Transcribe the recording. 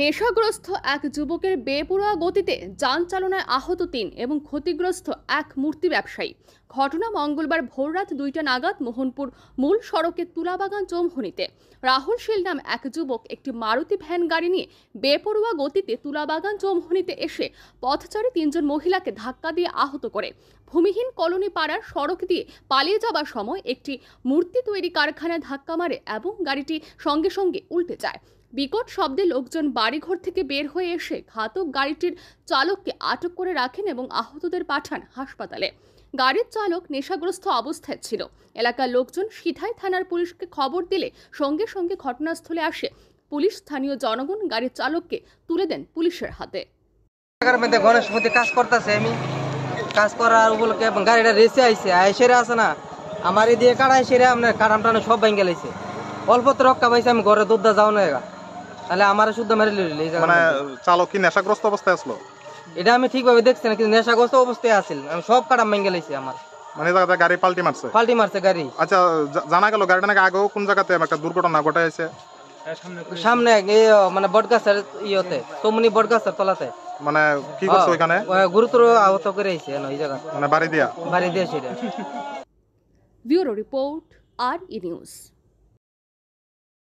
নেশাগ্রস্ত এক যুবকের বেপরোয়া গতিতে যান চালনায় আহত তিন এবং ক্ষতিগ্রস্ত এক মূর্তি ব্যবসায়ী ঘটনা মঙ্গলবার ভোররাত দুইটা নাগাদ মোহনপুর মূল সড়কের তুলাবাগান চৌমহনিতে রাহুল শীল নাম এক যুবক একটি মারুতি ভ্যান গাড়ি নিয়ে বেপরোয়া গতিতে তুলাবাগান চৌমহনিতে এসে পথচারে তিনজন মহিলাকে ধাক্কা দিয়ে আহত করে ভূমিহীন কলোনি পাড়ার সড়ক দিয়ে পালিয়ে যাবার সময় একটি মূর্তি তৈরি কারখানায় ধাক্কা মারে এবং গাড়িটি সঙ্গে সঙ্গে উল্টে যায় বিকট শব্দে লোকজন বাড়িঘর থেকে বের হয়ে এসে ঘাতক গাড়িটির চালককে আটক করে রাখেন এবং আহতদের পাঠান হাসপাতালে গাড়ির চালক নেশাগ্রস্ত অবস্থায় ছিল এলাকার লোকজন সিধাই থানার পুলিশকে খবর দিলে সঙ্গে সঙ্গে ঘটনাস্থলে আসে পুলিশ স্থানীয় জনগণ গাড়ির চালককে তুলে দেন পুলিশের হাতে গণেশ মধ্যে কাজ করতেছে আমি কাজ করার উপলক্ষে গাড়িটা রেসে আইছে সেরে আছে না আমার এদিকে কাড়া সেরে আপনার কাটাম টানো সব ভেঙে গেলেছে অল্প রক্ষা পাইছে আমি ঘরে দুধ যাও না তাহলে আমার শুদ্ধ মেরে লইল মানে চালক কি নেশাগ্রস্ত অবস্থায় আসলো এটা আমি ঠিকভাবে দেখছি না কিন্তু নেশাগ্রস্ত অবস্থায় আছিল আমি সব কাটা মেঙ্গে লাইছি আমার মানে জায়গাতে গাড়ি পাল্টি মারছে পাল্টি মারছে গাড়ি আচ্ছা জানা গেল গাড়ি নাকি আগেও কোন জায়গাতে একটা দুর্ঘটনা ঘটাইছে সামনে মানে বটগাছের ইয়েতে তমনি বটগাছের তলাতে মানে কি করছে ওখানে গুরুতর আহত করে আইছে এই জায়গা মানে বাড়ি দিয়া বাড়ি দিয়া সেটা ব্যুরো রিপোর্ট আর ই নিউজ